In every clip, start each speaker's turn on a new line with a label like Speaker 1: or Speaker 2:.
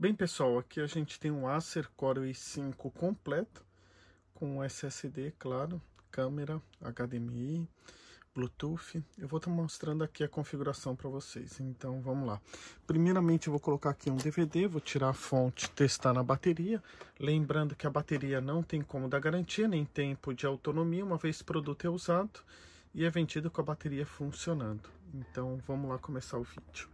Speaker 1: Bem pessoal, aqui a gente tem um Acer Core i5 completo, com SSD, claro, câmera, HDMI, Bluetooth. Eu vou estar tá mostrando aqui a configuração para vocês, então vamos lá. Primeiramente eu vou colocar aqui um DVD, vou tirar a fonte testar na bateria. Lembrando que a bateria não tem como dar garantia, nem tempo de autonomia, uma vez o produto é usado e é vendido com a bateria funcionando. Então vamos lá começar o vídeo.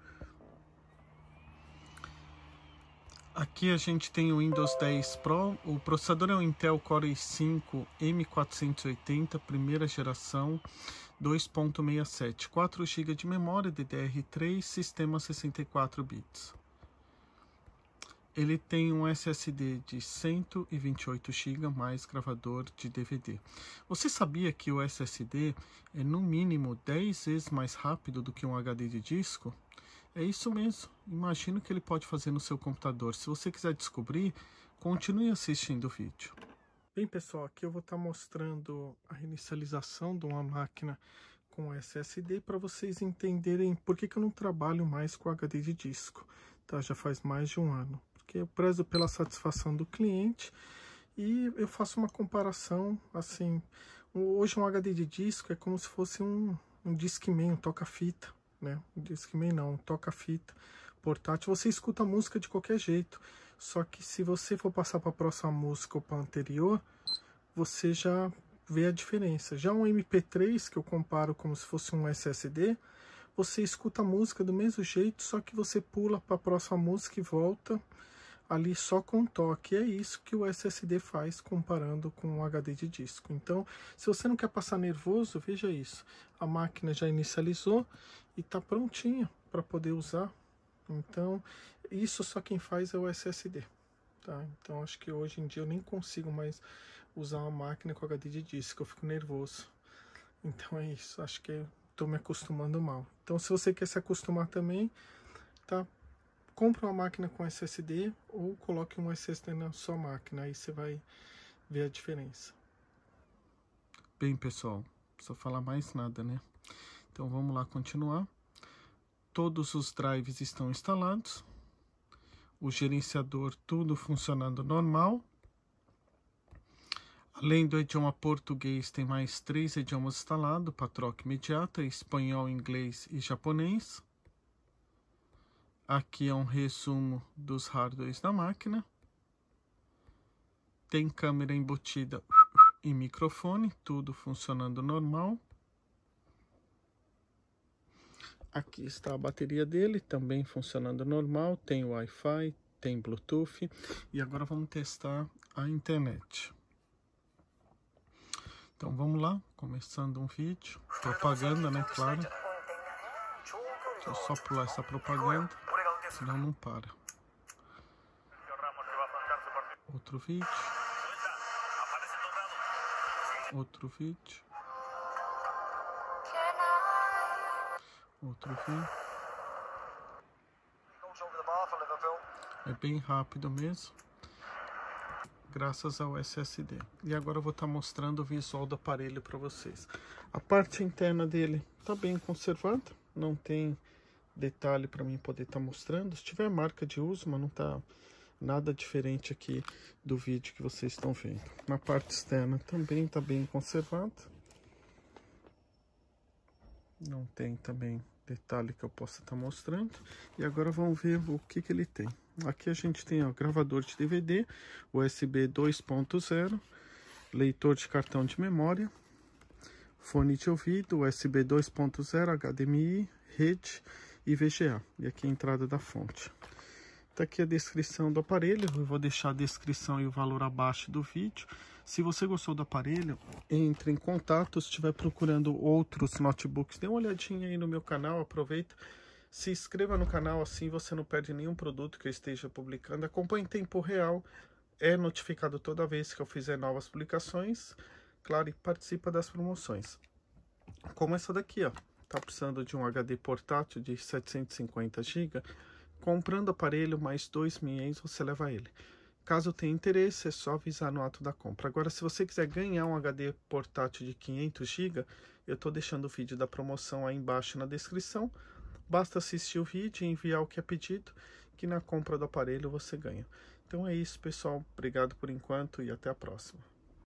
Speaker 1: Aqui a gente tem o Windows 10 Pro, o processador é o Intel Core i5 M480, primeira geração, 2.67, 4 GB de memória DDR3, sistema 64 bits. Ele tem um SSD de 128 GB mais gravador de DVD. Você sabia que o SSD é no mínimo 10 vezes mais rápido do que um HD de disco? É isso mesmo. Imagino que ele pode fazer no seu computador. Se você quiser descobrir, continue assistindo o vídeo. Bem, pessoal, aqui eu vou estar tá mostrando a inicialização de uma máquina com SSD para vocês entenderem por que, que eu não trabalho mais com HD de disco. Tá? Já faz mais de um ano. Porque eu prezo pela satisfação do cliente e eu faço uma comparação, assim... Hoje um HD de disco é como se fosse um, um Discman, um toca-fita né? Discman não, toca-fita, portátil, você escuta a música de qualquer jeito. Só que se você for passar para a próxima música ou para a anterior, você já vê a diferença. Já um MP3, que eu comparo como se fosse um SSD, você escuta a música do mesmo jeito, só que você pula para a próxima música e volta ali só com toque. É isso que o SSD faz comparando com o HD de disco. Então, se você não quer passar nervoso, veja isso. A máquina já inicializou e está prontinho para poder usar. Então, isso só quem faz é o SSD. Tá? Então, acho que hoje em dia eu nem consigo mais usar uma máquina com HD de disco, eu fico nervoso. Então é isso, acho que estou me acostumando mal. Então, se você quer se acostumar também, tá? compre uma máquina com SSD ou coloque um SSD na sua máquina, aí você vai ver a diferença. Bem, pessoal, não precisa falar mais nada, né? Então vamos lá continuar. Todos os drives estão instalados. O gerenciador tudo funcionando normal. Além do idioma português, tem mais três idiomas instalados para troca imediata, espanhol, inglês e japonês. Aqui é um resumo dos hardwares da máquina. Tem câmera embutida e microfone, tudo funcionando normal. Aqui está a bateria dele, também funcionando normal, tem Wi-Fi, tem Bluetooth. E agora vamos testar a internet. Então vamos lá, começando um vídeo, propaganda, né, claro. Deixa eu só pular essa propaganda, senão não para. Outro vídeo. Outro vídeo. Outro aqui. É bem rápido mesmo. Graças ao SSD. E agora eu vou estar tá mostrando o visual do aparelho para vocês. A parte interna dele está bem conservada. Não tem detalhe para mim poder estar tá mostrando. Se tiver marca de uso, mas não está nada diferente aqui do vídeo que vocês estão vendo. Na parte externa também está bem conservada. Não tem também detalhe que eu possa estar tá mostrando. E agora vamos ver o que, que ele tem. Aqui a gente tem o gravador de DVD, USB 2.0, leitor de cartão de memória, fone de ouvido, USB 2.0, HDMI, rede e VGA. E aqui a entrada da fonte. Está aqui a descrição do aparelho, eu vou deixar a descrição e o valor abaixo do vídeo. Se você gostou do aparelho, entre em contato, se estiver procurando outros notebooks, dê uma olhadinha aí no meu canal, aproveita. Se inscreva no canal, assim você não perde nenhum produto que eu esteja publicando. Acompanhe em tempo real, é notificado toda vez que eu fizer novas publicações. Claro, e participa das promoções. Como essa daqui, ó. Tá precisando de um HD portátil de 750 GB Comprando o aparelho mais dois mil você leva ele. Caso tenha interesse, é só avisar no ato da compra. Agora, se você quiser ganhar um HD portátil de 500 GB, eu estou deixando o vídeo da promoção aí embaixo na descrição. Basta assistir o vídeo e enviar o que é pedido, que na compra do aparelho você ganha. Então é isso, pessoal. Obrigado por enquanto e até a próxima.